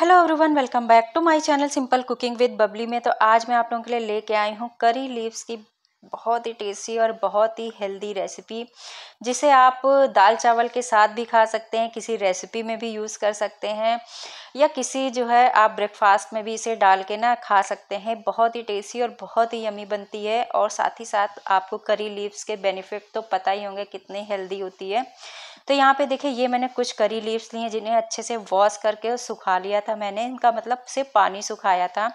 hello everyone welcome back to my channel simple cooking with Babli में तो आज मैं आप लोगों के लिए लेके आई हूँ करी लीव्स की बहुत ही टेस्टी और बहुत ही हेल्दी रेसिपी जिसे आप दाल चावल के साथ भी खा सकते हैं किसी रेसिपी में भी यूज़ कर सकते हैं या किसी जो है आप ब्रेकफास्ट में भी इसे डाल के ना खा सकते हैं बहुत ही टेस्टी और बहुत ही यमी बनती है और साथ ही साथ आपको करी लीव्स के बेनिफिट तो पता ही होंगे कितनी हेल्दी होती है तो यहाँ पे देखिए ये मैंने कुछ करी लीव्स ली हैं जिन्हें अच्छे से वॉश करके सुखा लिया था मैंने इनका मतलब सिर्फ पानी सुखाया था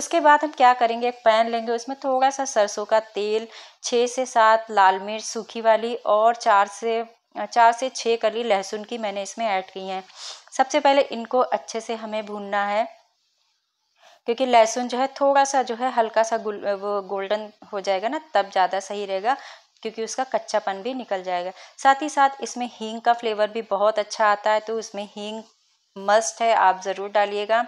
उसके बाद हम क्या करेंगे एक पैन लेंगे उसमें थोड़ा सा सरसों का तेल छः से सात लाल मिर्च सूखी वाली और चार से चार से छः कली लहसुन की मैंने इसमें ऐड की हैं सबसे पहले इनको अच्छे से हमें भूनना है क्योंकि लहसुन जो है थोड़ा सा जो है हल्का सा वो गोल्डन हो जाएगा ना तब ज़्यादा सही रहेगा क्योंकि उसका कच्चापन भी निकल जाएगा साथ ही साथ इसमें हींग का फ्लेवर भी बहुत अच्छा आता है तो उसमें हींग मस्ट है आप ज़रूर डालिएगा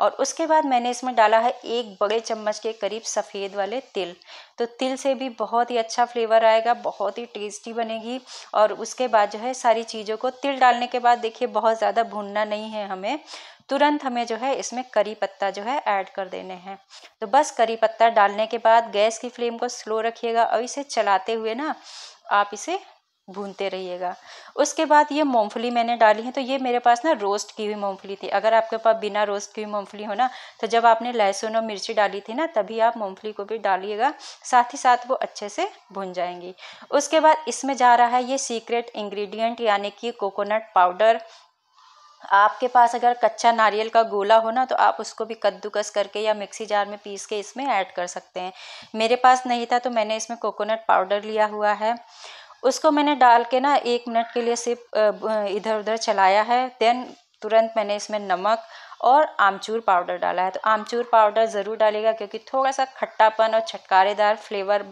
और उसके बाद मैंने इसमें डाला है एक बड़े चम्मच के करीब सफ़ेद वाले तिल तो तिल से भी बहुत ही अच्छा फ्लेवर आएगा बहुत ही टेस्टी बनेगी और उसके बाद जो है सारी चीज़ों को तिल डालने के बाद देखिए बहुत ज़्यादा भूनना नहीं है हमें तुरंत हमें जो है इसमें करी पत्ता जो है ऐड कर देने हैं तो बस करी पत्ता डालने के बाद गैस की फ्लेम को स्लो रखिएगा और इसे चलाते हुए ना आप इसे भूनते रहिएगा उसके बाद ये मूंगफली मैंने डाली है तो ये मेरे पास ना रोस्ट की हुई मूंगफली थी अगर आपके पास बिना रोस्ट की हुई मूंगफली हो ना तो जब आपने लहसुन और मिर्ची डाली थी ना तभी आप मूंगफली को भी डालिएगा साथ ही साथ वो अच्छे से भुन जाएंगी उसके बाद इसमें जा रहा है ये सीक्रेट इंग्रेडिएंट यानी कि कोकोनट पाउडर आपके पास अगर कच्चा नारियल का गोला हो ना तो आप उसको भी कद्दूकस करके या मिक्सी जार में पीस के इसमें ऐड कर सकते हैं मेरे पास नहीं था तो मैंने इसमें कोकोनट पाउडर लिया हुआ है उसको मैंने डाल के ना एक मिनट के लिए सिर्फ इधर उधर चलाया है देन तुरंत मैंने इसमें नमक और आमचूर पाउडर डाला है तो आमचूर पाउडर ज़रूर डालेगा क्योंकि थोड़ा सा खट्टापन और छटकारेदार फ्लेवर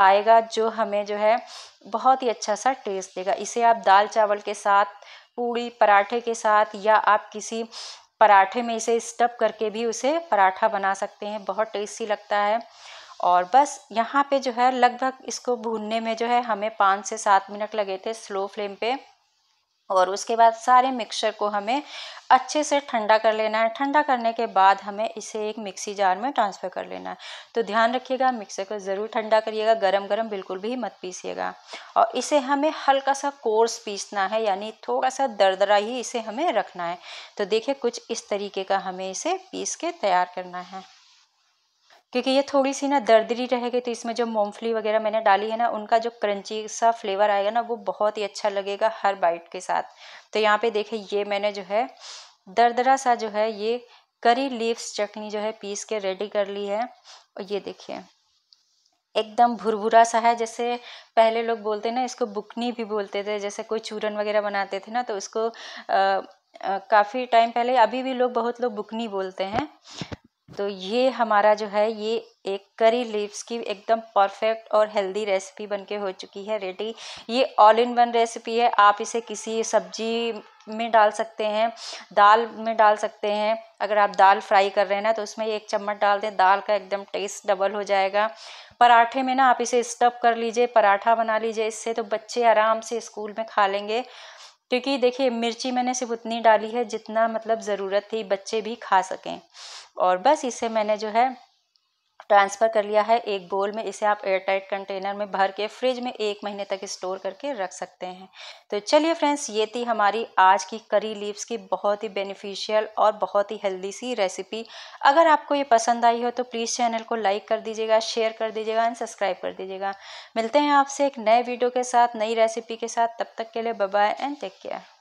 आएगा जो हमें जो है बहुत ही अच्छा सा टेस्ट देगा इसे आप दाल चावल के साथ पूड़ी पराठे के साथ या आप किसी पराठे में इसे स्टफ करके भी उसे पराठा बना सकते हैं बहुत टेस्टी लगता है और बस यहाँ पे जो है लगभग इसको भूनने में जो है हमें पाँच से सात मिनट लगे थे स्लो फ्लेम पे और उसके बाद सारे मिक्सचर को हमें अच्छे से ठंडा कर लेना है ठंडा करने के बाद हमें इसे एक मिक्सी जार में ट्रांसफ़र कर लेना है तो ध्यान रखिएगा मिक्सर को ज़रूर ठंडा करिएगा गरम गरम बिल्कुल भी मत पीसिएगा और इसे हमें हल्का सा कोर्स पीसना है यानी थोड़ा सा दरदरा ही इसे हमें रखना है तो देखिए कुछ इस तरीके का हमें इसे पीस के तैयार करना है क्योंकि ये थोड़ी सी ना दर्दरी रहेगी तो इसमें जो मूंगफली वगैरह मैंने डाली है ना उनका जो क्रंची सा फ्लेवर आएगा ना वो बहुत ही अच्छा लगेगा हर बाइट के साथ तो यहाँ पे देखें ये मैंने जो है दरदरा सा जो है ये करी लीव्स चटनी जो है पीस के रेडी कर ली है और ये देखिए एकदम भुरभुरा सा है जैसे पहले लोग बोलते ना इसको बुकनी भी बोलते थे जैसे कोई चूरन वगैरह बनाते थे ना तो उसको काफ़ी टाइम पहले अभी भी लोग बहुत लोग बुकनी बोलते हैं तो ये हमारा जो है ये एक करी लीव्स की एकदम परफेक्ट और हेल्दी रेसिपी बनके हो चुकी है रेडी ये ऑल इन वन रेसिपी है आप इसे किसी सब्जी में डाल सकते हैं दाल में डाल सकते हैं अगर आप दाल फ्राई कर रहे हैं ना तो उसमें एक चम्मच डाल दें दाल का एकदम टेस्ट डबल हो जाएगा पराठे में ना आप इसे स्टफ़ कर लीजिए पराठा बना लीजिए इससे तो बच्चे आराम से स्कूल में खा लेंगे क्योंकि देखिए मिर्ची मैंने सिर्फ उतनी डाली है जितना मतलब ज़रूरत थी बच्चे भी खा सकें और बस इसे मैंने जो है ट्रांसफ़र कर लिया है एक बोल में इसे आप एयरटाइट कंटेनर में भर के फ्रिज में एक महीने तक स्टोर करके रख सकते हैं तो चलिए फ्रेंड्स ये थी हमारी आज की करी लीव्स की बहुत ही बेनिफिशियल और बहुत ही हेल्दी सी रेसिपी अगर आपको ये पसंद आई हो तो प्लीज़ चैनल को लाइक कर दीजिएगा शेयर कर दीजिएगा एंड सब्सक्राइब कर दीजिएगा मिलते हैं आपसे एक नए वीडियो के साथ नई रेसिपी के साथ तब तक के लिए बाय एंड टेक केयर